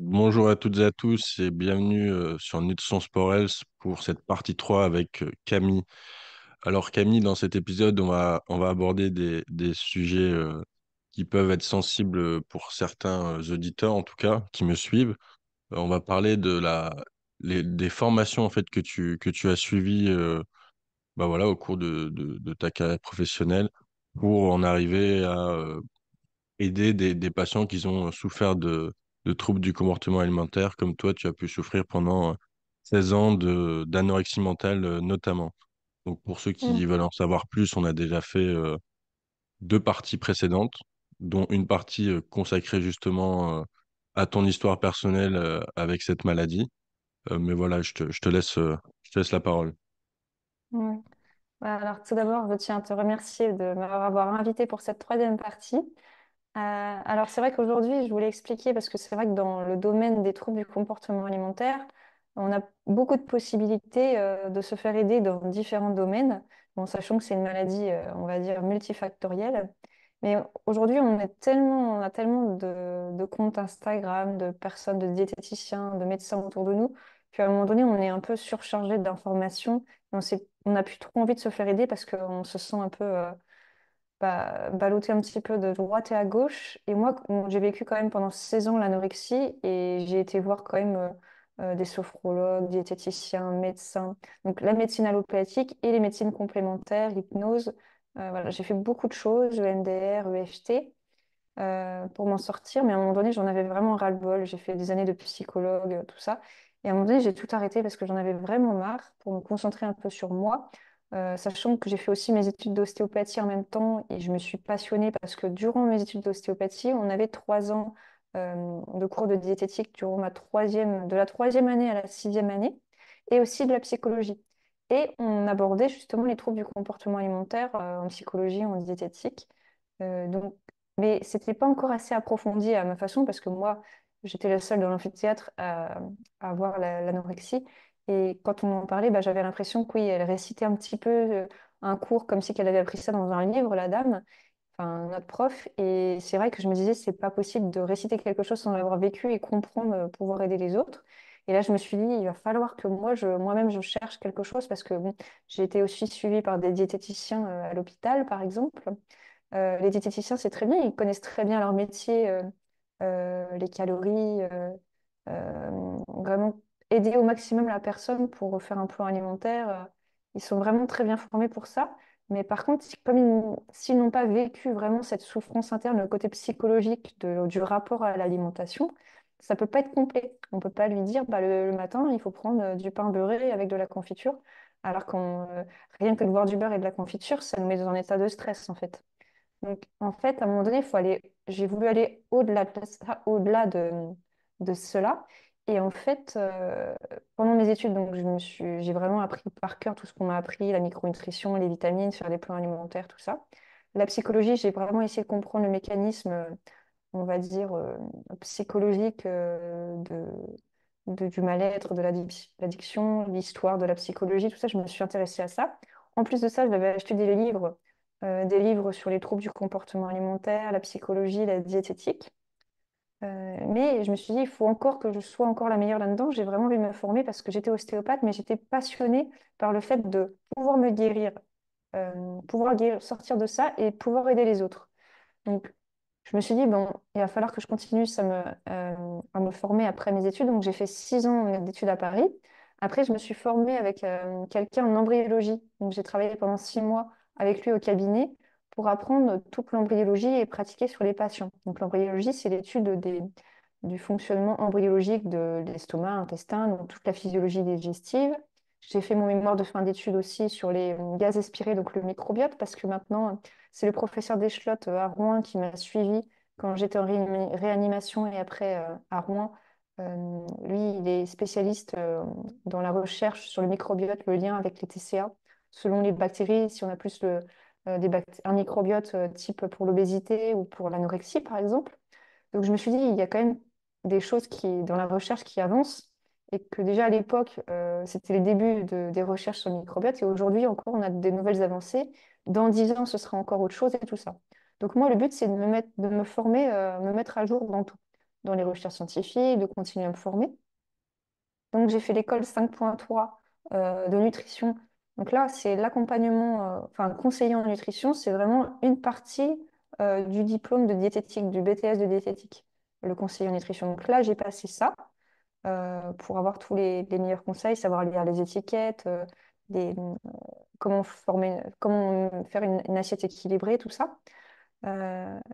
Bonjour à toutes et à tous et bienvenue euh, sur Sport Health pour cette partie 3 avec euh, Camille. Alors Camille, dans cet épisode, on va, on va aborder des, sujets euh, qui peuvent être sensibles pour certains auditeurs, en tout cas, qui me suivent. on va parler de la, des formations en fait, que, tu, que tu as suivies bah voilà, au cours de, ta carrière professionnelle pour en arriver à aider des, des patients qui ont souffert de de troubles du comportement alimentaire, comme toi, tu as pu souffrir pendant 16 ans d'anorexie mentale notamment. Donc pour ceux qui mmh. veulent en savoir plus, on a déjà fait deux parties précédentes, dont une partie consacrée justement à ton histoire personnelle avec cette maladie. mais voilà, je te, je te laisse, je te laisse la parole. Bah, alors tout d'abord, je tiens à te remercier de m'avoir invité pour cette troisième partie. Euh, alors c'est vrai qu'aujourd'hui, je voulais expliquer, parce que c'est vrai que dans le domaine des troubles du comportement alimentaire, on a beaucoup de possibilités euh, de se faire aider dans différents domaines, en sachant que c'est une maladie, euh, on va dire, multifactorielle. Mais aujourd'hui, on, a tellement de, de, comptes Instagram, de personnes, de diététiciens, de médecins autour de nous, qu'à un moment donné, on est un peu surchargé d'informations. On n'a plus trop envie de se faire aider parce qu'on se sent un peu bah, baloté un petit peu de droite et à gauche. Et moi, j'ai vécu quand même pendant 16 ans l'anorexie et j'ai été voir quand même euh, euh, des sophrologues, diététiciens, médecins. Donc la médecine allopathique et les médecines complémentaires, l'hypnose. Euh, voilà, j'ai fait beaucoup de choses, EMDR, EFT, pour m'en sortir. Mais à un moment donné, j'en avais vraiment ras-le-bol. J'ai fait des années de psychologue, tout ça. Et à un moment donné, j'ai tout arrêté parce que j'en avais vraiment marre pour me concentrer un peu sur moi, euh, sachant que j'ai fait aussi mes études d'ostéopathie en même temps et je me suis passionnée parce que durant mes études d'ostéopathie, on avait trois ans euh, de cours de diététique durant ma troisième, de la troisième année à la sixième année et aussi de la psychologie. Et on abordait justement les troubles du comportement alimentaire euh, en psychologie, en diététique. mais ce n'était pas encore assez approfondi à ma façon parce que moi, j'étais la seule dans l'amphithéâtre à, avoir l'anorexie. Et quand on en parlait, bah, j'avais l'impression que oui, elle récitait un petit peu euh, un cours comme si qu'elle avait appris ça dans un livre, la dame, enfin notre prof. Et c'est vrai que je me disais, c'est pas possible de réciter quelque chose sans l'avoir vécu et comprendre, euh, pouvoir aider les autres. Et là, je me suis dit, il va falloir que moi, je, moi-même, je cherche quelque chose parce que j'ai été aussi suivie par des diététiciens euh, à l'hôpital, par exemple. les diététiciens, c'est très bien, ils connaissent très bien leur métier, les calories, vraiment aider au maximum la personne pour faire un plan alimentaire. Euh, ils sont vraiment très bien formés pour ça. Mais par contre, s'ils n'ont pas vécu vraiment cette souffrance interne, le côté psychologique du rapport à l'alimentation, ça peut pas être complet. On peut pas lui dire bah, le, matin, il faut prendre euh, du pain beurré avec de la confiture, alors qu'on euh, rien que de boire du beurre et de la confiture, ça nous met dans un état de stress en fait. Donc en fait, à un moment donné, il faut aller. J'ai voulu aller au-delà au-delà de, de cela et en fait, euh, pendant mes études, donc je me suis, j'ai vraiment appris par cœur tout ce qu'on m'a appris, la micronutrition, les vitamines, faire des plans alimentaires, tout ça. La psychologie, j'ai vraiment essayé de comprendre le mécanisme, euh, on va dire, euh, psychologique de, du mal-être, de l'addiction, l'histoire de la psychologie, tout ça. Je me suis intéressée à ça. En plus de ça, j'avais acheté des livres, des livres sur les troubles du comportement alimentaire, la psychologie, la diététique. Euh, mais je me suis dit, il faut encore que je sois encore la meilleure là-dedans. J'ai vraiment envie de me former parce que j'étais ostéopathe, mais j'étais passionnée par le fait de pouvoir me guérir, euh, pouvoir sortir de ça et pouvoir aider les autres. Donc, je me suis dit, bon, il va falloir que je continue euh, à me former après mes études. Donc, j'ai fait six ans d'études à Paris. Après, je me suis formée avec quelqu'un en embryologie. Donc, j'ai travaillé pendant six mois avec lui au cabinet pour apprendre toute l'embryologie et pratiquer sur les patients. Donc l'embryologie, c'est l'étude des, du fonctionnement embryologique de l'estomac, intestin, donc toute la physiologie digestive. J'ai fait mon mémoire de fin d'étude aussi sur les gaz aspirés, donc le microbiote, parce que maintenant, c'est le professeur Deschlott euh, à Rouen qui m'a suivi quand j'étais en réanimation et après euh, à Rouen. Euh, lui, il est spécialiste dans la recherche sur le microbiote, le lien avec les TCA. Selon les bactéries, si on a plus le, euh, des un microbiote euh, type pour l'obésité ou pour l'anorexie, par exemple. Donc je me suis dit, il y a quand même des choses qui, dans la recherche qui avancent et que déjà à l'époque, euh, c'était les débuts de, des recherches sur le microbiote et aujourd'hui encore, on a des nouvelles avancées. Dans dix ans, ce sera encore autre chose et tout ça. Donc moi, le but, c'est de me, mettre, de me former, me mettre à jour dans tout, dans les recherches scientifiques, de continuer à me former. Donc j'ai fait l'école 5.3 de nutrition donc là, c'est l'accompagnement, euh, enfin le conseiller en nutrition, c'est vraiment une partie euh, du diplôme de diététique, du BTS de diététique, le conseiller en nutrition. Donc là, j'ai passé ça euh, pour avoir tous les, meilleurs conseils, savoir lire les étiquettes, comment, former, comment faire une, assiette équilibrée, tout ça.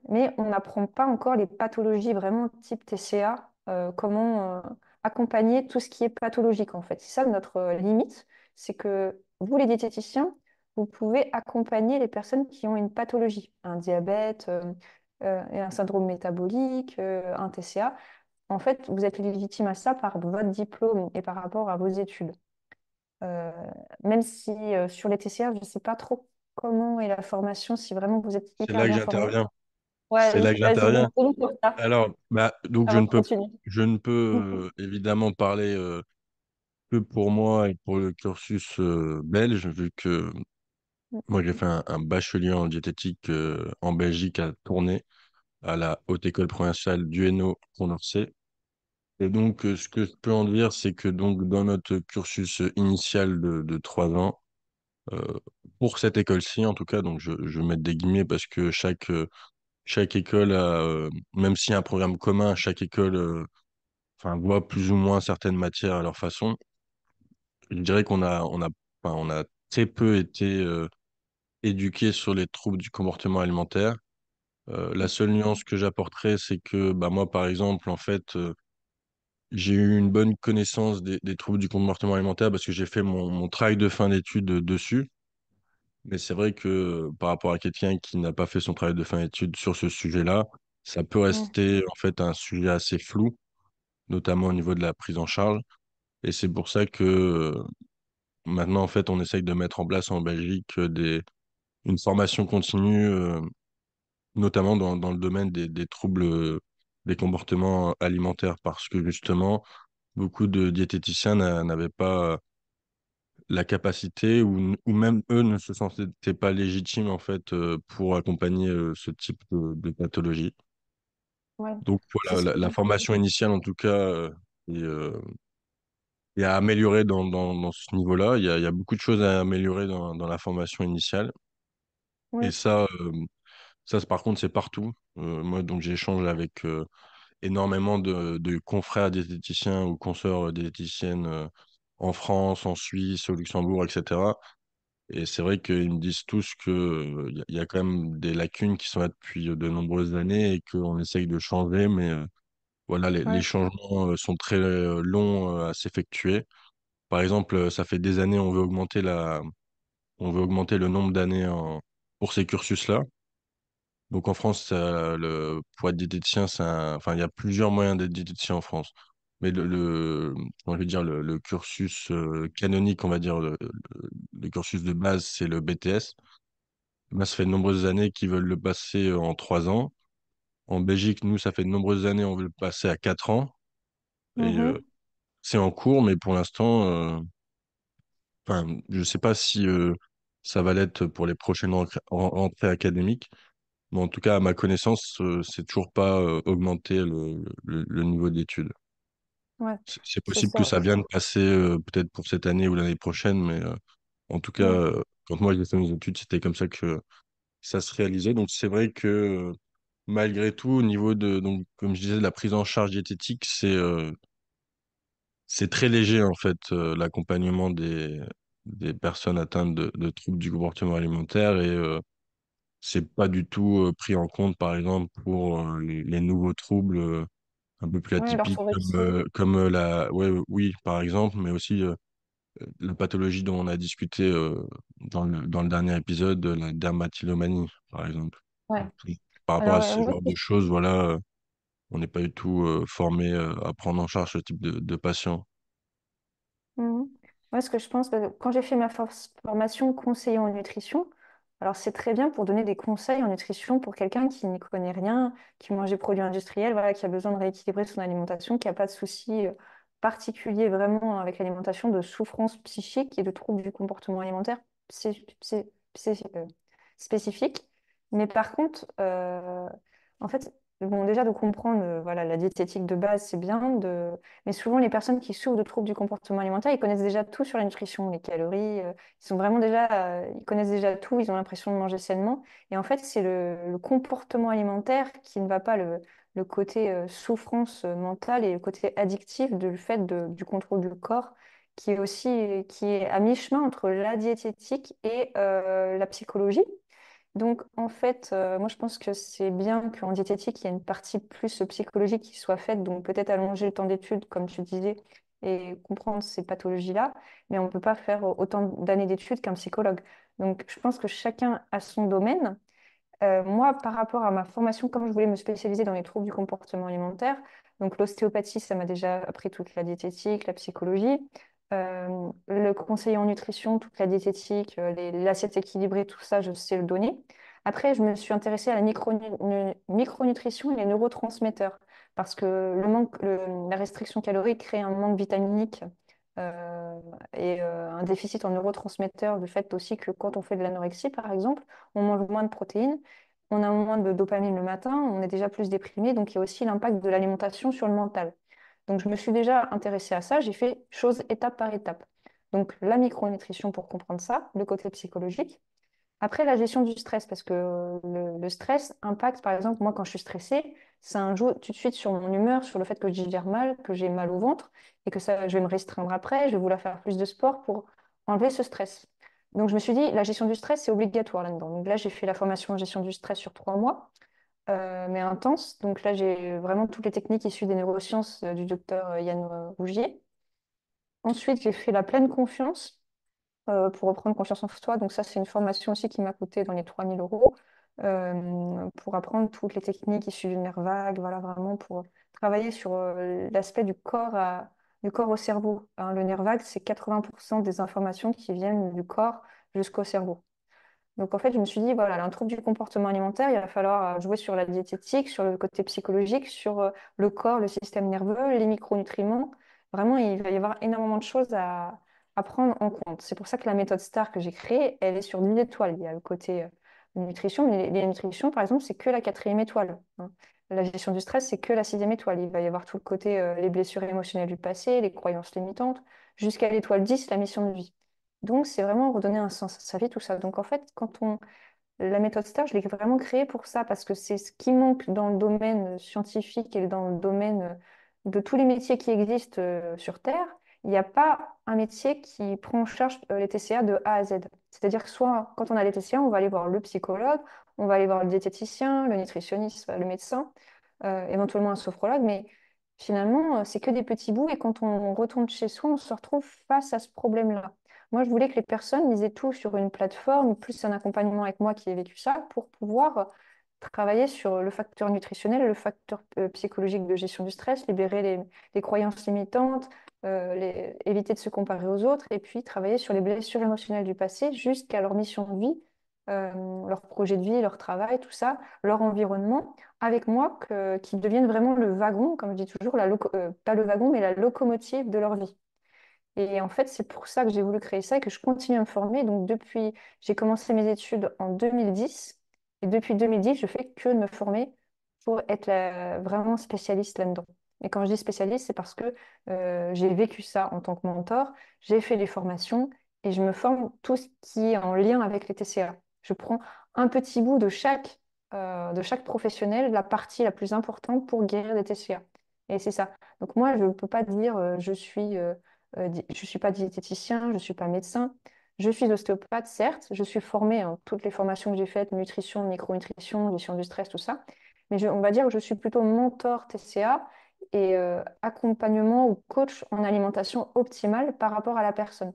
mais on n'apprend pas encore les pathologies vraiment type TCA, comment accompagner tout ce qui est pathologique en fait. C'est ça notre limite, c'est que vous, les diététiciens, vous pouvez accompagner les personnes qui ont une pathologie, un diabète, euh, euh, un syndrome métabolique, euh, un TCA. En fait, vous êtes légitime à ça par votre diplôme et par rapport à vos études. même si sur les TCA, je ne sais pas trop comment est la formation, si vraiment vous êtes hyper C'est là que j'interviens. c'est là que j'interviens. Alors, bah, donc je ne, peux, je ne peux évidemment parler pour moi et pour le cursus euh, belge, vu que moi j'ai fait un, bachelier en diététique euh, en Belgique à tourner à la Haute École provinciale du Hainaut, Condorcet. Et donc, euh, ce que je peux en dire, c'est que donc dans notre cursus initial de, trois ans, pour cette école-ci, en tout cas, donc je, je vais mettre des guillemets parce que chaque, chaque école, même s'il y a un programme commun, chaque école enfin, voit plus ou moins certaines matières à leur façon je dirais qu'on a, on a, on a très peu été euh, éduqué sur les troubles du comportement alimentaire. Euh, la seule nuance que j'apporterais, c'est que bah, moi, par exemple, en fait, euh, j'ai eu une bonne connaissance des, troubles du comportement alimentaire parce que j'ai fait mon, travail de fin d'études dessus. Mais c'est vrai que par rapport à quelqu'un qui n'a pas fait son travail de fin d'études sur ce sujet-là, ça peut rester en fait un sujet assez flou, notamment au niveau de la prise en charge. Et c'est pour ça que maintenant, en fait, on essaye de mettre en place en Belgique euh, des, une formation continue, euh, notamment dans, dans, le domaine des, des, troubles euh, des comportements alimentaires, parce que justement, beaucoup de diététiciens n'avaient pas la capacité ou, ou, même eux ne se sentaient pas légitimes en fait pour accompagner ce type de, pathologie. Donc voilà, la, formation initiale en tout cas est et à améliorer dans, dans, ce niveau-là. Il, il y a, beaucoup de choses à améliorer dans, dans la formation initiale. Et ça, euh, ça par contre, c'est partout. Euh, moi, donc, j'échange avec euh, énormément de, de, confrères diététiciens ou consoeurs diététiciennes en France, en Suisse, au Luxembourg, etc. Et c'est vrai qu'ils me disent tous qu'il y a quand même des lacunes qui sont là depuis de nombreuses années et qu'on essaye de changer, mais voilà, les, les changements euh, sont très euh, longs euh, à s'effectuer. Par exemple, ça fait des années, on veut augmenter la, on veut augmenter le nombre d'années en- pour ces cursus-là. Donc en France, le, pour être enfin, il y a plusieurs moyens d'être diététicien en France. Mais le, dire, le, cursus canonique, on va dire, le, le- cursus de base, c'est le BTS. ça fait de nombreuses années qu'ils veulent le passer en trois ans. En Belgique, nous, ça fait de nombreuses années, on veut le passer à 4 ans. Mhm. Euh, c'est en cours, mais pour l'instant, euh, enfin, je ne sais pas si euh, ça va l'être pour les prochaines rentrées académiques. Mais en tout cas, à ma connaissance, c'est toujours pas augmenté le, niveau d'études. c'est possible que ça vienne passer peut-être pour cette année ou l'année prochaine, mais en tout cas, quand moi j'ai fait mes études, c'était comme ça que ça se réalisait. Donc c'est vrai que malgré tout, au niveau de, donc, comme je disais, la prise en charge diététique, c'est euh, très léger, en fait, euh, l'accompagnement des, personnes atteintes de, troubles du comportement alimentaire et euh, c'est pas du tout pris en compte, par exemple, pour les, nouveaux troubles un peu plus atypiques, comme, la. oui, par exemple, mais aussi la pathologie dont on a discuté dans, le, dernier épisode, la dermatillomanie, par exemple par rapport à euh, ce genre de choses, voilà, euh, on n'est pas du tout euh, formé à prendre en charge ce type de, patient. Mmh Moi, ce que je pense, bah, quand j'ai fait ma formation conseiller en nutrition, alors c'est très bien pour donner des conseils en nutrition pour quelqu'un qui n'y connaît rien, qui mange des produits industriels, voilà, qui a besoin de rééquilibrer son alimentation, qui n'a pas de soucis particuliers particulier vraiment avec l'alimentation, de souffrance psychique et de troubles du comportement alimentaire spécifiques. spécifique. Mais par contre, euh, en fait, déjà de comprendre, euh, la diététique de base, c'est bien. De... Mais souvent, les personnes qui souffrent de troubles du comportement alimentaire, ils connaissent déjà tout sur la nutrition, les calories. Euh, ils sont vraiment déjà, ils connaissent déjà tout. Ils ont l'impression de manger sainement. Et en fait, c'est le, comportement alimentaire qui ne va pas le, côté souffrance mentale et le côté addictif de, du fait du contrôle du corps, qui est aussi, qui est à mi chemin entre la diététique et la psychologie. Donc, en fait, euh, moi, je pense que c'est bien qu'en diététique, il y ait une partie plus psychologique qui soit faite. Donc, peut-être allonger le temps d'études, comme tu disais, et comprendre ces pathologies-là. Mais on ne peut pas faire euh, autant d'années d'études qu'un psychologue. Donc, je pense que chacun a son domaine. Euh, moi, par rapport à ma formation, comme je voulais me spécialiser dans les troubles du comportement alimentaire, donc l'ostéopathie, ça m'a déjà appris toute la diététique, la psychologie. Euh, le conseiller en nutrition, toute la diététique, euh, l'assiette équilibrée, tout ça, je sais le donner. Après, je me suis intéressée à la micronutrition et les neurotransmetteurs parce que la restriction calorique crée un manque vitaminique euh, et un déficit en neurotransmetteurs du fait aussi que quand on fait de l'anorexie, par exemple, on mange moins de protéines, on a moins de dopamine le matin, on est déjà plus déprimé, donc il y a aussi l'impact de l'alimentation sur le mental. Donc, je me suis déjà intéressée à ça. J'ai fait chose étape par étape. Donc, la micronutrition pour comprendre ça, le côté psychologique. Après, la gestion du stress, parce que euh, le, stress impacte, par exemple, moi, quand je suis stressée, ça joue tout de suite sur mon humeur, sur le fait que je digère mal, que j'ai mal au ventre et que ça, je vais me restreindre après, je vais vouloir faire plus de sport pour enlever ce stress. Donc, je me suis dit, la gestion du stress, c'est obligatoire là-dedans. Donc là, j'ai fait la formation en gestion du stress sur trois mois. Euh, mais intense. Donc là, j'ai vraiment toutes les techniques issues des neurosciences euh, du docteur euh, Yann Rougier. Ensuite, j'ai fait la pleine confiance pour reprendre confiance en toi. Donc ça, c'est une formation aussi qui m'a coûté dans les 3000 euros pour apprendre toutes les techniques issues du nerf vague, voilà, vraiment pour travailler sur l'aspect du corps corps au cerveau. Hein. le nerf vague, c'est 80% des informations qui viennent du corps jusqu'au cerveau. Donc en fait, je me suis dit, voilà, un trouble du comportement alimentaire, il va falloir euh, jouer sur la diététique, sur le côté psychologique, sur euh, le corps, le système nerveux, les micronutriments. Vraiment, il va y avoir énormément de choses à, prendre en compte. C'est pour ça que la méthode STAR que j'ai créée, elle est sur une étoiles. Il y a le côté euh, nutrition, mais les nutrition, par exemple, c'est que la quatrième étoile. Hein. La gestion du stress, c'est que la sixième étoile. Il va y avoir tout le côté, les blessures émotionnelles du passé, les croyances limitantes, jusqu'à l'étoile 10, la mission de vie. Donc, c'est vraiment redonner un sens à sa vie, tout ça. Donc, en fait, quand on... La méthode STAR, je l'ai vraiment créée pour ça, parce que c'est ce qui manque dans le domaine scientifique et dans le domaine euh, de tous les métiers qui existent euh, sur Terre. Il n'y a pas un métier qui prend en charge euh, les TCA de A à Z. C'est-à-dire que soit, quand on a les TCA, on va aller voir le psychologue, on va aller voir le diététicien, le nutritionniste, le médecin, éventuellement un sophrologue, mais finalement, c'est que des petits bouts. Et quand on retourne chez soi, on se retrouve face à ce problème-là. Moi, je voulais que les personnes misaient tout sur une plateforme, plus un accompagnement avec moi qui ai vécu ça, pour pouvoir travailler sur le facteur nutritionnel, le facteur euh, psychologique de gestion du stress, libérer les, croyances limitantes, euh, les, éviter de se comparer aux autres, et puis travailler sur les blessures émotionnelles du passé jusqu'à leur mission de vie, euh, leur projet de vie, leur travail, tout ça, leur environnement, avec moi, qu'ils deviennent vraiment le wagon, comme je dis toujours, la pas le wagon, mais la locomotive de leur vie. Et en fait, c'est pour ça que j'ai voulu créer ça et que je continue à me former. Donc, depuis, j'ai commencé mes études en 2010. Et depuis 2010, je fais que de me former pour être vraiment spécialiste là-dedans. Et quand je dis spécialiste, c'est parce que euh, j'ai vécu ça en tant que mentor, j'ai fait les formations et je me forme tout ce qui est en lien avec les TCA. Je prends un petit bout de chaque, euh, de chaque professionnel, la partie la plus importante pour guérir des TCA. Et c'est ça. Donc moi, je ne peux pas dire euh, je suis je euh, je suis pas diététicien, je suis pas médecin, je suis ostéopathe, certes, je suis formée en toutes les formations que j'ai faites, nutrition, micronutrition, gestion du stress, tout ça, mais on va dire que je suis plutôt mentor TCA et euh, accompagnement ou coach en alimentation optimale par rapport à la personne.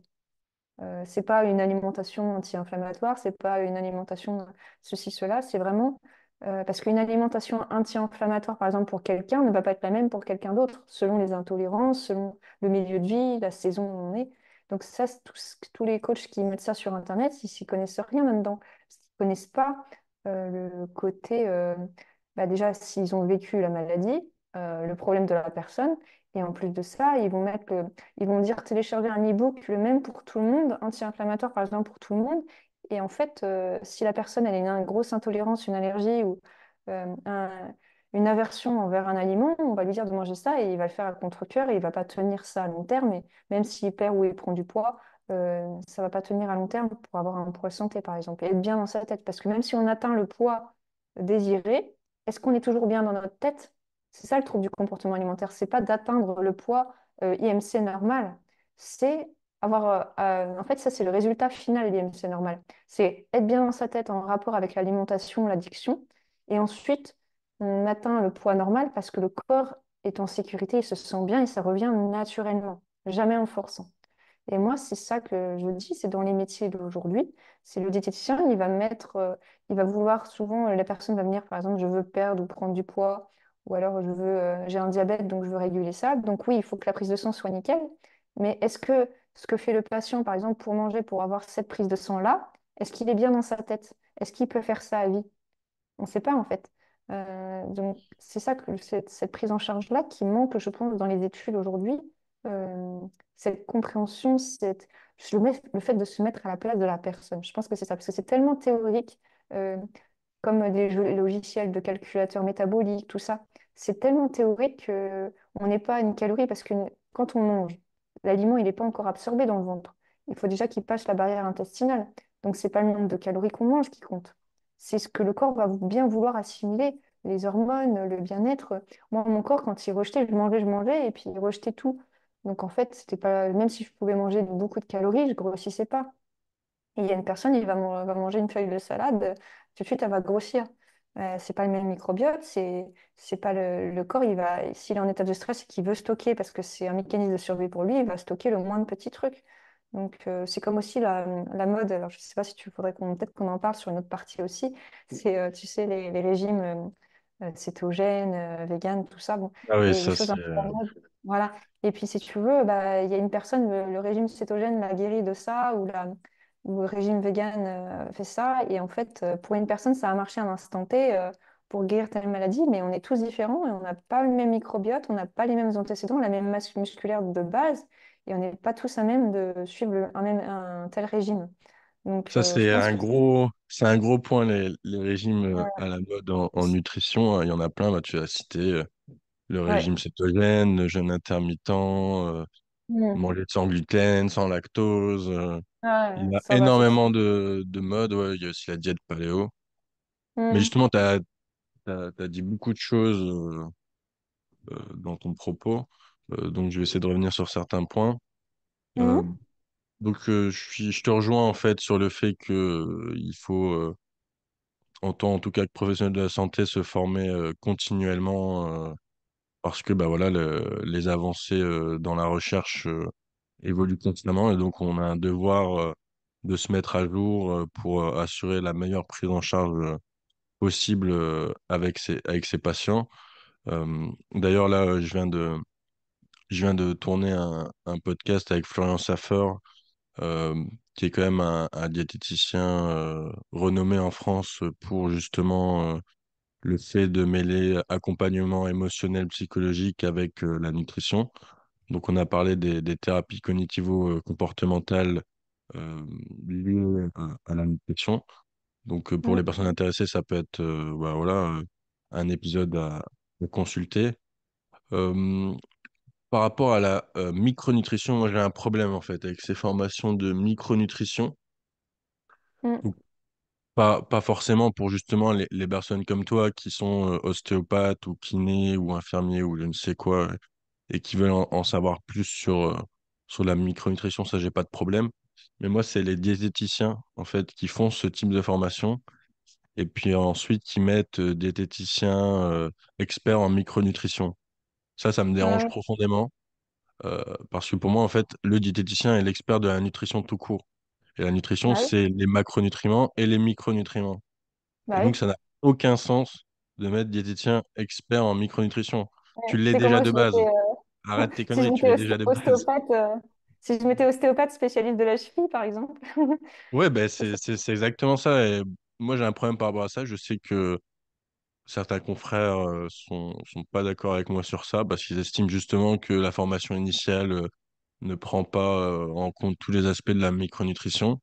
Euh, c'est pas une alimentation anti-inflammatoire, c'est pas une alimentation ceci, cela, c'est vraiment euh, parce qu'une alimentation anti-inflammatoire, par exemple, pour quelqu'un, ne va pas être la même pour quelqu'un d'autre, selon les intolérances, selon le milieu de vie, la saison où on est. Donc ça, tous, les coachs qui mettent ça sur Internet, ils ne connaissent rien là-dedans, ne connaissent pas euh, le côté, euh, bah, déjà, s'ils ont vécu la maladie, le problème de la personne. Et en plus de ça, ils vont, mettre ils vont dire télécharger un e-book, le même pour tout le monde, anti-inflammatoire, par exemple, pour tout le monde. Et en fait, euh, si la personne elle a une grosse intolérance, une allergie ou euh, une aversion envers un aliment, on va lui dire de manger ça et il va le faire à contre-cœur et il ne va pas tenir ça à long terme. Et même s'il perd ou il prend du poids, ça euh, ça va pas tenir à long terme pour avoir un poids santé, par exemple. Et être bien dans sa tête. Parce que même si on atteint le poids désiré, est-ce qu'on est toujours bien dans notre tête C'est ça le trouble du comportement alimentaire. C'est pas d'atteindre le poids IMC normal. C'est avoir. Euh, euh, en fait, ça, c'est le résultat final c'est normal. C'est être bien dans sa tête en rapport avec l'alimentation, l'addiction. Et ensuite, on atteint le poids normal parce que le corps est en sécurité, il se sent bien et ça revient naturellement, jamais en forçant. Et moi, c'est ça que je dis, c'est dans les métiers d'aujourd'hui, c'est le diététicien, il va mettre, euh, il va vouloir souvent, la personne va venir, par exemple, je veux perdre ou prendre du poids, ou alors je veux, j'ai un diabète, donc je veux réguler ça. Donc oui, il faut que la prise de sang soit nickel, mais est-ce que ce que fait le patient, par exemple, pour manger, pour avoir cette prise de sang-là, est-ce qu'il est bien dans sa tête Est-ce qu'il peut faire ça à vie On ne sait pas, en fait. Euh, donc, c'est ça que cette prise en charge-là qui manque, je pense, dans les études aujourd'hui. Euh, cette compréhension, cette... le fait de se mettre à la place de la personne. Je pense que c'est ça, parce que c'est tellement théorique, euh, comme des logiciels de calculateurs métaboliques, tout ça. C'est tellement théorique qu'on n'est pas à une calorie, parce que quand on mange, l'aliment, il n'est pas encore absorbé dans le ventre. Il faut déjà qu'il passe la barrière intestinale. Donc, ce n'est pas le nombre de calories qu'on mange qui compte. C'est ce que le corps va bien vouloir assimiler, les hormones, le bien-être. Moi, mon corps, quand il rejetait, je mangeais, je mangeais, et puis il rejetait tout. Donc, en fait, c'était pas même si je pouvais manger beaucoup de calories, je grossissais pas. il y a une personne, il va, va manger une feuille de salade, tout de suite, elle va grossir. Euh, c'est pas le même microbiote, c'est c'est pas le, le, corps. Il va, s'il est en état de stress et qu'il veut stocker parce que c'est un mécanisme de survie pour lui, il va stocker le moins de petits trucs. Donc euh, c'est comme aussi la, la, mode. Alors je sais pas si tu voudrais qu'on peut-être qu'on en parle sur une autre partie aussi. C'est euh, tu sais les, les régimes cétogènes, véganes, tout ça. Bon, ah oui, ça c'est. Voilà. Et puis si tu veux, bah, il y a une personne le, régime cétogène l'a guéri de ça ou la ou régime vegan euh, fait ça. Et en fait, euh, pour une personne, ça a marché à un instant T euh, pour guérir telle maladie, mais on est tous différents et on n'a pas le même microbiote, on n'a pas les mêmes antécédents, la même masse musculaire de base et on n'est pas tous à même de suivre un, tel régime. Donc, ça, c'est un, gros, un gros point, les, régimes à la mode en, nutrition. Hein. Il y en a plein, tu as cité le régime cétogène, le jeûne intermittent, Mm. Manger sans gluten, sans lactose. Euh, il y a énormément de, de modes. Ouais. Il y a aussi la diète paléo. Mm. Mais justement, tu as, dit beaucoup de choses euh, euh, dans ton propos. donc, je vais essayer de revenir sur certains points. Mm. donc, je, je te rejoins en fait sur le fait que il faut, en tant en tout cas que professionnel de la santé, se former continuellement parce que bah, voilà, les avancées euh, dans la recherche euh, évoluent constamment et donc on a un devoir euh, de se mettre à jour pour assurer la meilleure prise en charge possible avec ses, avec ses patients. D'ailleurs, là, je viens de, je viens de tourner un, podcast avec Florian Saffer, qui est quand même un, diététicien renommé en France pour justement le fait de mêler accompagnement émotionnel, psychologique avec la nutrition. Donc, on a parlé des, thérapies cognitivo-comportementales liées à, la nutrition. Donc, pour les mmh. personnes intéressées, ça peut être bah, voilà, un épisode à, consulter. par rapport à la micronutrition, moi j'ai un problème en fait avec ces formations de micronutrition. Mmh. Pas, forcément pour justement les, personnes comme toi qui sont euh, ostéopathes ou kinés ou infirmiers ou je ne sais quoi et qui veulent en, savoir plus sur, euh, sur la micronutrition, ça j'ai pas de problème. Mais moi, c'est les diététiciens en fait qui font ce type de formation et puis ensuite qui mettent euh, diététiciens experts en micronutrition. Ça, ça me dérange profondément parce que pour moi, en fait, le diététicien est l'expert de la nutrition tout court la nutrition, bah c'est les macronutriments et les micronutriments. Bah donc, ça n'a aucun sens de mettre diététicien expert en micronutrition. Tu euh, l'es déjà de base. Arrête tes conneries, tu l'es déjà de base. Si je m'étais ostéopathe spécialiste de la cheville, par exemple. ouais, ben c'est, exactement ça. moi, j'ai un problème par rapport à ça. Je sais que certains confrères euh, sont, sont pas d'accord avec moi sur ça parce qu'ils estiment justement que la formation initiale euh, ne prend pas en compte tous les aspects de la micronutrition.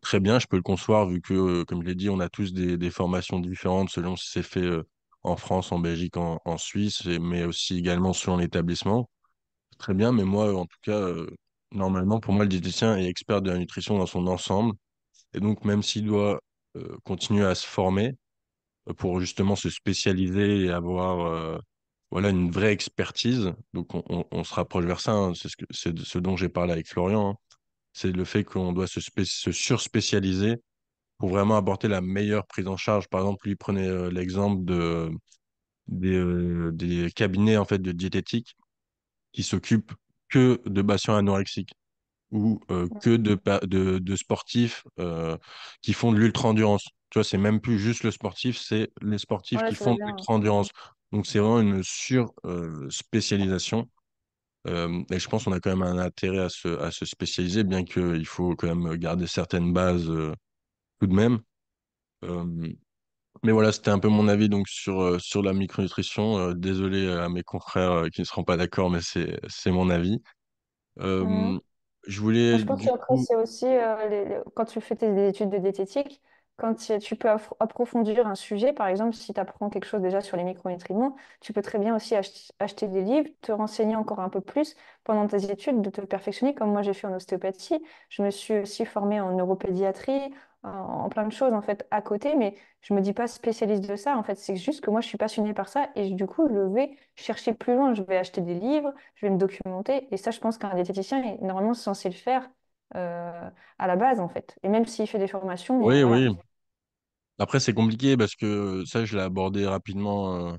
très bien, je peux le concevoir vu que, comme je l'ai dit, on a tous des, formations différentes selon si c'est fait en France, en Belgique, en, Suisse, mais aussi également selon l'établissement. Très bien, mais moi, en tout cas, normalement, pour moi, le diététicien est expert de la nutrition dans son ensemble. Et donc, même s'il doit continuer à se former pour justement se spécialiser et avoir voilà, une vraie expertise. Donc, on, se rapproche vers ça. Hein. C'est ce, dont j'ai parlé avec Florian. Hein. C'est le fait qu'on doit se, se surspécialiser pour vraiment apporter la meilleure prise en charge. Par exemple, lui prenait euh, l'exemple de, euh, des, cabinets en fait, de diététique qui s'occupent que de patients anorexiques ou euh, que de, de, sportifs qui font de l'ultra-endurance. Tu vois, c'est même plus juste le sportif, c'est les sportifs qui font de l'ultra-endurance donc c'est vraiment une sur-spécialisation. et je pense qu'on a quand même un intérêt à se, à se spécialiser, bien qu'il faut quand même garder certaines bases tout de même. mais voilà, c'était un peu mon avis donc, sur, sur la micronutrition. désolé à mes confrères qui ne seront pas d'accord, mais c'est, c'est mon avis. Mmh. Je voulais. Je pense que c'est aussi les... quand tu fais tes études de diététique, quand tu peux approfondir un sujet, par exemple, si tu apprends quelque chose déjà sur les micronutriments, tu peux très bien aussi acheter des livres, te renseigner encore un peu plus pendant tes études, de te perfectionner, comme moi j'ai fait en ostéopathie. Je me suis aussi formée en neuropédiatrie, en plein de choses en fait à côté, mais je me dis pas spécialiste de ça. En fait, c'est juste que moi je suis passionnée par ça et du coup je vais chercher plus loin. Je vais acheter des livres, je vais me documenter et ça, je pense qu'un diététicien est normalement censé le faire euh, à la base en fait. Et même s'il fait des formations, oui, oui. Après, c'est compliqué parce que ça, je l'ai abordé rapidement euh,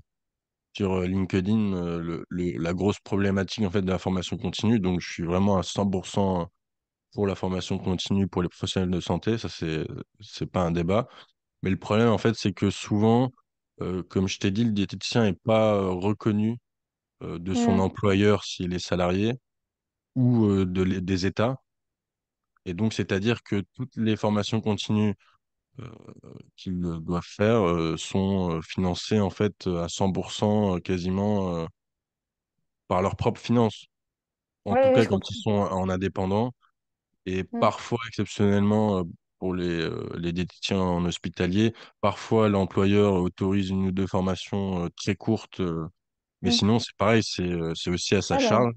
sur euh, LinkedIn, euh, le, la grosse problématique en fait, de la formation continue. Donc, je suis vraiment à 100% pour la formation continue pour les professionnels de santé. Ça, c'est, c'est pas un débat. Mais le problème, en fait, c'est que souvent, comme je t'ai dit, le diététicien n'est pas reconnu de son employeur s'il est salarié ou de, des États. Et donc, c'est-à-dire que toutes les formations continues euh, qu'ils doivent faire euh, sont euh, financés en fait à 100% quasiment par leurs propres finances. En tout cas, quand ils sont en indépendant et mmh. parfois exceptionnellement pour les, les détiens en hospitalier, parfois l'employeur autorise une ou deux formations très courtes, mais mmh. sinon c'est pareil, c'est aussi à sa ah, charge.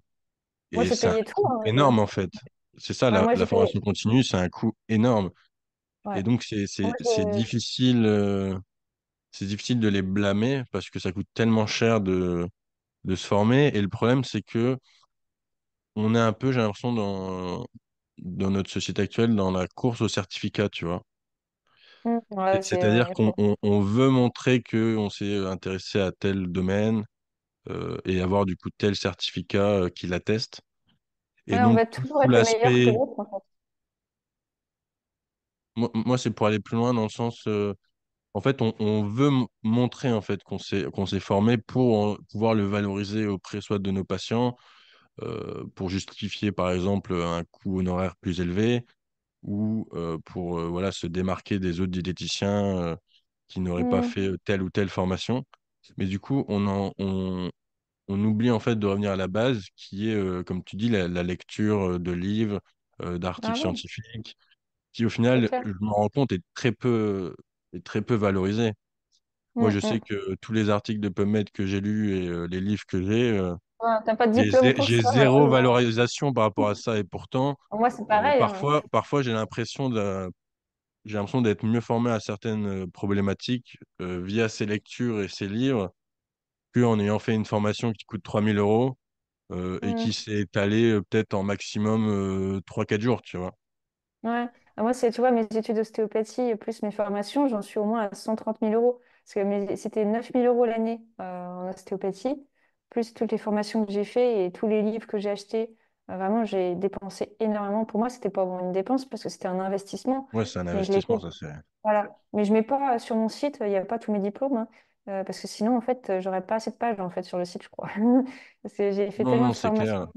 Et c'est hein. énorme en fait. C'est ça, ah, la, formation continue, c'est un coût énorme. Et donc, c'est difficile, euh, c'est difficile de les blâmer parce que ça coûte tellement cher de, de se former. Et le problème, c'est que on est un peu, j'ai l'impression, dans, dans notre société actuelle, dans la course au certificat, tu vois. Mmh, c'est-à-dire qu'on veut montrer qu'on s'est intéressé à tel domaine euh, et avoir du coup tel certificat euh, qui l'atteste. Et donc, on va toujours être meilleur que l'autre. Moi, c'est pour aller plus loin dans le sens. en fait, on, veut montrer en fait qu'on s'est qu'on s'est formé pour pouvoir le valoriser auprès soit de nos patients, pour justifier par exemple un coût honoraire plus élevé ou pour voilà se démarquer des autres diététiciens qui n'auraient pas mmh. fait telle ou telle formation. Mais du coup, on oublie en fait de revenir à la base qui est, comme tu dis, la, lecture de livres, d'articles scientifiques qui au final, je me rends compte, est très peu, est très peu valorisé. Moi, je mm, sais mm. que tous les articles de PubMed que j'ai lus et euh, les livres que j'ai, euh, j'ai zéro euh, valorisation par rapport à mm. ça. Et pourtant, hein. parfois, parfois j'ai l'impression j'ai l'impression d'être mieux formé à certaines problématiques via ces lectures et ces livres qu'en ayant fait une formation qui coûte 3000 euros et qui s'est étalée peut-être en maximum 3-4 jours, tu vois. Ah, moi, c'est, tu vois, mes études d'ostéopathie plus mes formations, j'en suis au moins à 130 000 euros. Parce que c'était 9 000 euros l'année euh, en ostéopathie, plus toutes les formations que j'ai faites et tous les livres que j'ai achetés. Euh, vraiment, j'ai dépensé énormément. Pour moi, ce n'était pas vraiment une dépense parce que c'était un investissement. Oui, c'est un investissement, ça, c'est. Voilà. Mais je ne mets pas sur mon site, il n'y a pas tous mes diplômes. Hein. Euh, parce que sinon, en fait, j'aurais pas assez de pages en fait, sur le site, je crois. Parce que j'ai fait tellement de formations.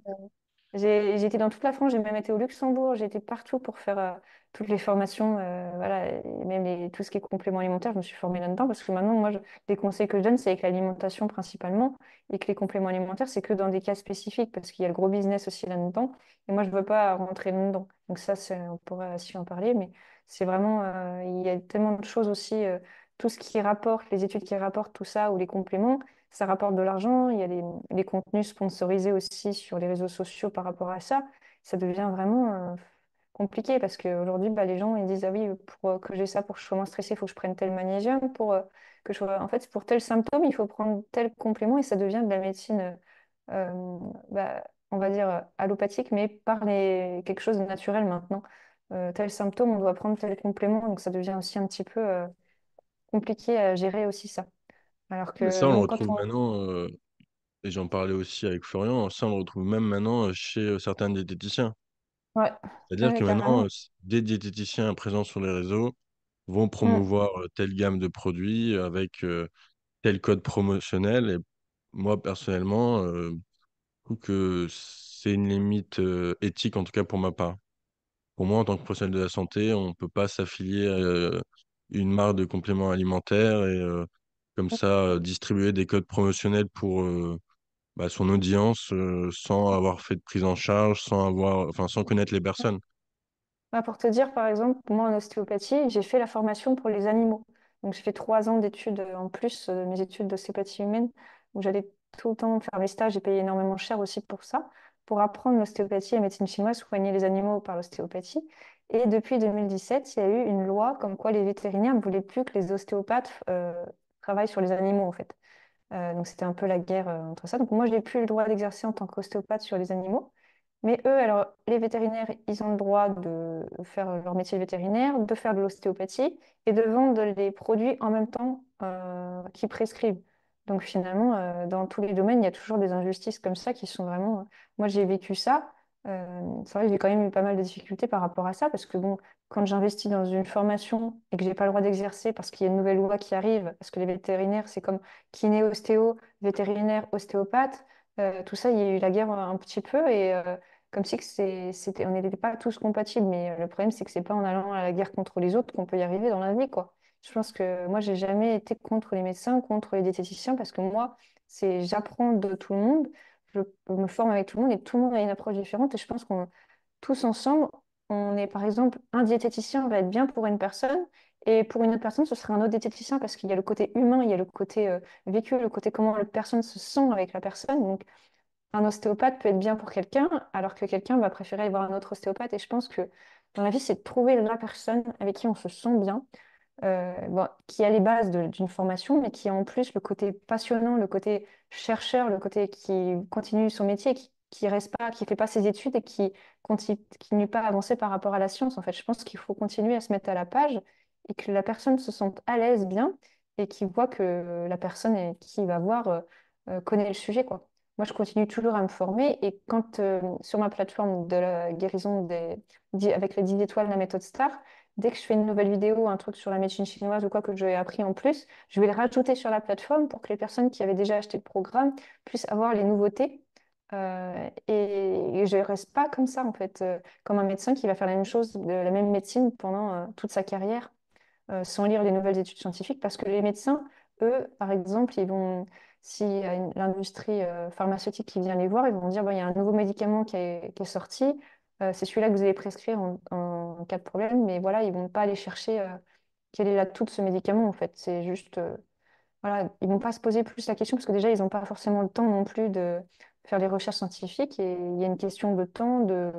J'ai J'étais dans toute la France, j'ai même été au Luxembourg, j'étais partout pour faire euh, toutes les formations, euh, voilà, même tout ce qui est complément alimentaire, je me suis formée là-dedans parce que maintenant, moi, les conseils que je donne, c'est avec l'alimentation principalement et que les compléments alimentaires, c'est que dans des cas spécifiques parce qu'il y a le gros business aussi là-dedans et moi, je ne veux pas rentrer là-dedans. Donc, ça, on pourrait aussi en parler, mais c'est vraiment, euh, il y a tellement de choses aussi, tout ce qui rapporte, les études qui rapportent tout ça ou les compléments, ça rapporte de l'argent, il y a les, contenus sponsorisés aussi sur les réseaux sociaux par rapport à ça, ça devient vraiment euh, compliqué parce qu'aujourd'hui, bah, les gens ils disent Ah oui, pour euh, que j'ai ça, pour que je sois moins stressé, il faut que je prenne tel magnésium, pour euh, que je En fait, pour tel symptôme, il faut prendre tel complément et ça devient de la médecine, bah, on va dire, allopathique, mais par quelque chose de naturel maintenant. tel symptôme, on doit prendre tel complément, donc ça devient aussi un petit peu compliqué à gérer aussi ça. Alors que, ça, on le retrouve maintenant, euh, et j'en parlais aussi avec Florian, ça, on le retrouve même maintenant euh, chez euh, certains diététiciens. C'est-à-dire que maintenant, des diététiciens présents sur les réseaux vont mmh. promouvoir telle gamme de produits avec tel code promotionnel. Et moi, personnellement, je trouve que c'est une limite éthique, en tout cas pour ma part. Pour moi, en tant que professionnel de la santé, on ne peut pas s'affilier à une marque de compléments alimentaires et comme ça, euh, distribuer des codes promotionnels pour euh, bah, son audience euh, sans avoir fait de prise en charge, sans, avoir, enfin, sans connaître les personnes. Bah, pour te dire, par exemple, moi en ostéopathie, j'ai fait la formation pour les animaux. Donc, j'ai fait trois ans d'études en plus de mes études d'ostéopathie humaine, où j'allais tout le temps faire mes stages et payer énormément cher aussi pour ça, pour apprendre l'ostéopathie et médecine chinoise, soigner les animaux par l'ostéopathie. Et depuis 2017, il y a eu une loi comme quoi les vétérinaires ne voulaient plus que les ostéopathes travail sur les animaux, en fait. Euh, donc, c'était un peu la guerre euh, entre ça. Donc, moi, j'ai plus le droit d'exercer en tant qu'ostéopathe sur les animaux. Mais eux, alors, les vétérinaires, ils ont le droit de faire leur métier vétérinaire, de faire de l'ostéopathie et de vendre les produits en même temps euh, qu'ils prescrivent. Donc, finalement, dans tous les domaines, il y a toujours des injustices comme ça qui sont vraiment. Moi, j'ai vécu ça. Euh, c'est vrai que j'ai quand même eu pas mal de difficultés par rapport à ça, parce que bon, quand j'investis dans une formation et que j'ai pas le droit d'exercer parce qu'il y a une nouvelle loi qui arrive, parce que les vétérinaires, c'est comme kiné, ostéo, vétérinaire, ostéopathe, euh, tout ça, il y a eu la guerre un petit peu et euh, comme si que on n'était pas tous compatibles. Mais le problème, c'est que c'est pas en allant à la guerre contre les autres qu'on peut y arriver dans la vie, quoi. Je pense que moi, j'ai jamais été contre les médecins, contre les diététiciens, parce que moi, c'est j'apprends de tout le monde je me forme avec tout le monde et tout le monde a une approche différente. Et je pense qu'on, tous ensemble, on est par exemple, un diététicien va être bien pour une personne et pour une autre personne, ce serait un autre diététicien parce qu'il y a le côté humain, il y a le côté euh, vécu, le côté comment la personne se sent avec la personne. Donc, un ostéopathe peut être bien pour quelqu'un, alors que quelqu'un va préférer aller voir un autre ostéopathe. Et je pense que dans la vie, c'est de trouver la personne avec qui on se sent bien, euh, qui a les bases d'une formation, mais qui a en plus le côté passionnant, le côté chercheur, le côté qui continue son métier, qui, ne reste pas, qui fait pas ses études et qui continue pas avancé par rapport à la science. En fait, je pense qu'il faut continuer à se mettre à la page et que la personne se sente à l'aise bien et qui voit que la personne qui va voir euh, euh, connaît le sujet, quoi. Moi, je continue toujours à me former et quand sur ma plateforme de la guérison des, avec les 10 étoiles, la méthode STAR, dès que je fais une nouvelle vidéo, un truc sur la médecine chinoise ou quoi que j'ai appris en plus, je vais le rajouter sur la plateforme pour que les personnes qui avaient déjà acheté le programme puissent avoir les nouveautés. Euh, et, je je reste pas comme ça, en fait, euh, comme un médecin qui va faire la même chose, de la même médecine pendant euh, toute sa carrière, sans lire les nouvelles études scientifiques, parce que les médecins, eux, par exemple, ils vont, si l'industrie pharmaceutique qui vient les voir, ils vont dire, il y a un nouveau médicament qui est, qui est sorti, euh, c'est celui-là que vous allez prescrire en, cas de problème, mais voilà, ils vont pas aller chercher euh, quel est l'atout de ce médicament en fait. C'est juste, euh, voilà, ils vont pas se poser plus la question parce que déjà ils n'ont pas forcément le temps non plus de faire les recherches scientifiques et il y a une question de temps de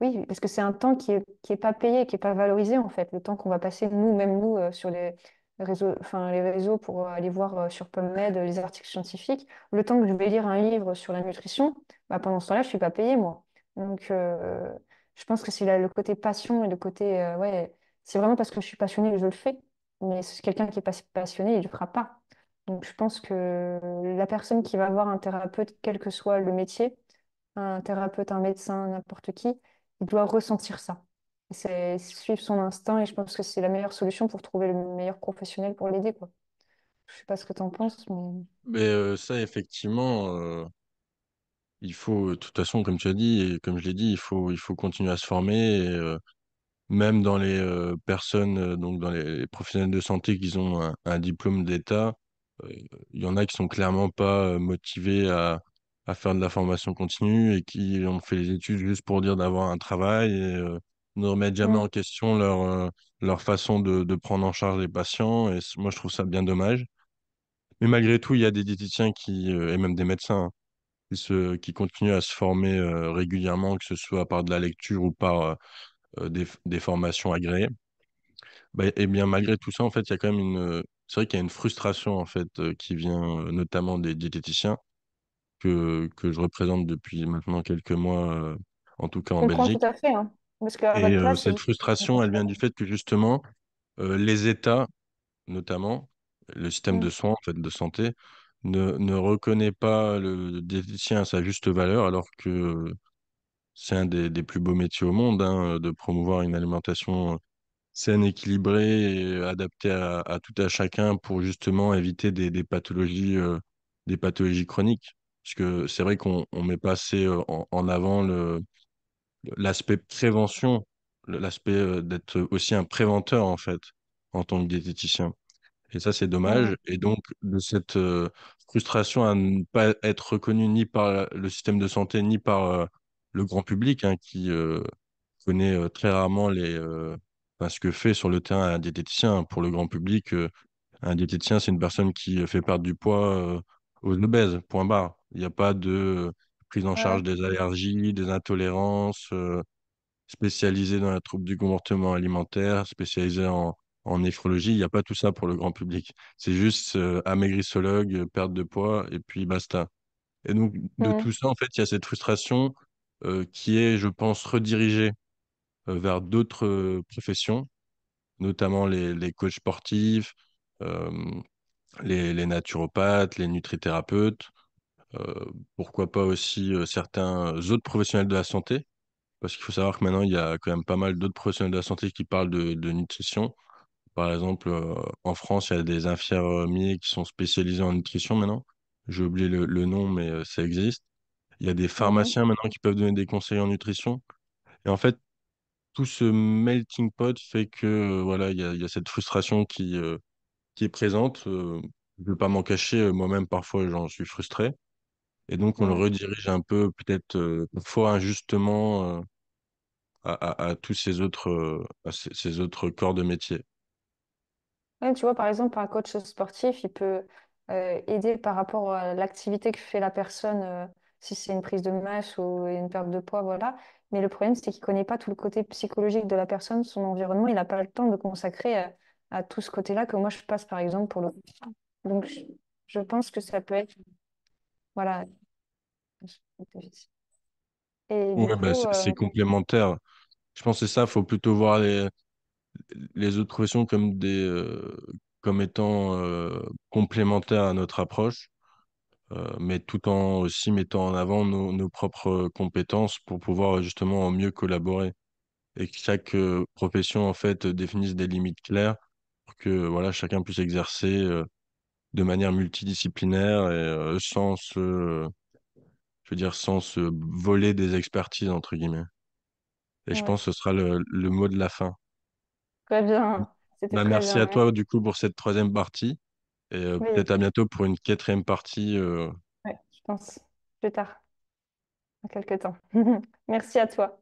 oui, parce que c'est un temps qui n'est est pas payé, qui n'est pas valorisé en fait. Le temps qu'on va passer, nous, même nous, sur les réseaux, enfin, les réseaux pour aller voir sur PubMed les articles scientifiques, le temps que je vais lire un livre sur la nutrition, bah, pendant ce temps-là, je ne suis pas payé moi. Donc, euh, je pense que c'est le côté passion et le côté, euh, ouais, c'est vraiment parce que je suis passionnée que je le fais. Mais c'est quelqu'un qui est pas passionné, il ne le fera pas. Donc, je pense que la personne qui va voir un thérapeute, quel que soit le métier, un thérapeute, un médecin, n'importe qui, il doit ressentir ça. C'est suivre son instinct et je pense que c'est la meilleure solution pour trouver le meilleur professionnel pour l'aider, quoi. Je sais pas ce que tu en penses, mais... Euh, ça, effectivement, il faut, de toute façon, comme tu as dit, et comme je l'ai dit, il faut, il faut continuer à se former. même dans les personnes, donc dans les, professionnels de santé qui ont un, diplôme d'État, il y en a qui sont clairement pas motivés à, faire de la formation continue et qui ont fait les études juste pour dire d'avoir un travail et ne remettent jamais en question leur, leur façon de, prendre en charge les patients. Et moi, je trouve ça bien dommage. Mais malgré tout, il y a des diététiciens qui, et même des médecins, hein, qui, continuent à se former euh, régulièrement, que ce soit par de la lecture ou par euh, euh, des, formations agréées. Bah, et bien malgré tout ça, en fait, il y a quand même une, c'est vrai qu'il y a une frustration en fait qui vient notamment des diététiciens que, je représente depuis maintenant quelques mois, en tout cas en je Belgique. Tout à fait, hein, cette frustration, elle vient du fait que justement, les États, notamment, le système mmh. de soins, en fait, de santé, ne, reconnaît pas le diététicien à sa juste valeur, alors que c'est un des, plus beaux métiers au monde, hein, de promouvoir une alimentation saine, équilibrée, et adaptée à, tout à chacun pour justement éviter des, pathologies, euh, des pathologies chroniques. Parce que c'est vrai qu'on met pas assez euh, en, en avant l'aspect prévention, l'aspect euh, d'être aussi un préventeur en fait en tant que diététicien. Et ça, c'est dommage. Et donc, de cette euh, frustration à ne pas être reconnue ni par le système de santé, ni par euh, le grand public, hein, qui euh, connaît très rarement les, ce que fait sur le terrain un diététicien. Hein. Pour le grand public, un diététicien, c'est une personne qui fait perdre du poids aux obèses, point barre. Il n'y a pas de prise en charge des allergies, des intolérances, spécialisée dans la trouble du comportement alimentaire, spécialisée en en néphrologie, il n'y a pas tout ça pour le grand public. C'est juste euh, amaigrissologue, euh, perte de poids, et puis basta. Et donc, de tout ça, en fait, il y a cette frustration euh, qui est, je pense, redirigée euh, vers d'autres professions, notamment les, les coachs sportifs, les, naturopathes, les nutrithérapeutes, pourquoi pas aussi certains autres professionnels de la santé, parce qu'il faut savoir que maintenant, il y a quand même pas mal d'autres professionnels de la santé qui parlent de nutrition. Par exemple, euh, en France, il y a des infirmiers qui sont spécialisés en nutrition maintenant. J'ai oublié le, nom, mais euh, ça existe. Il y a des mmh pharmaciens maintenant qui peuvent donner des conseils en nutrition. Et en fait, tout ce melting pot fait que euh, voilà, il y a, cette frustration qui, qui est présente. je ne veux pas m'en cacher, moi-même parfois j'en suis frustré. Et donc on le redirige un peu, peut-être fort fois injustement, à, tous ces autres, ces autres corps de métier tu vois, par exemple, un coach sportif, il peut euh, aider par rapport à l'activité que fait la personne, euh, si c'est une prise de masse ou une perte de poids, voilà. Mais le problème, c'est qu'il ne connaît pas tout le côté psychologique de la personne, son environnement, il n'a pas le temps de consacrer euh, à, tout ce côté-là que moi je passe, par exemple, pour le. Donc, je, pense que ça peut être. Voilà. Et bah, c'est complémentaire. Je pense que c'est ça, faut plutôt voir les, les autres professions comme, des, euh, comme étant euh, complémentaires à notre approche, euh, mais tout en aussi mettant en avant nos, nos, propres compétences pour pouvoir justement mieux collaborer. Et que chaque profession, en fait, définisse des limites claires pour que voilà, chacun puisse exercer de manière multidisciplinaire et sans se je veux dire, sans se voler des expertises, entre guillemets. Et je pense que ce sera le, mot de la fin. Très bien. Bah, merci à toi du coup pour cette troisième partie. Et euh, peut-être à bientôt pour une quatrième partie. Euh, oui, je pense plus tard, En quelques temps. merci à toi.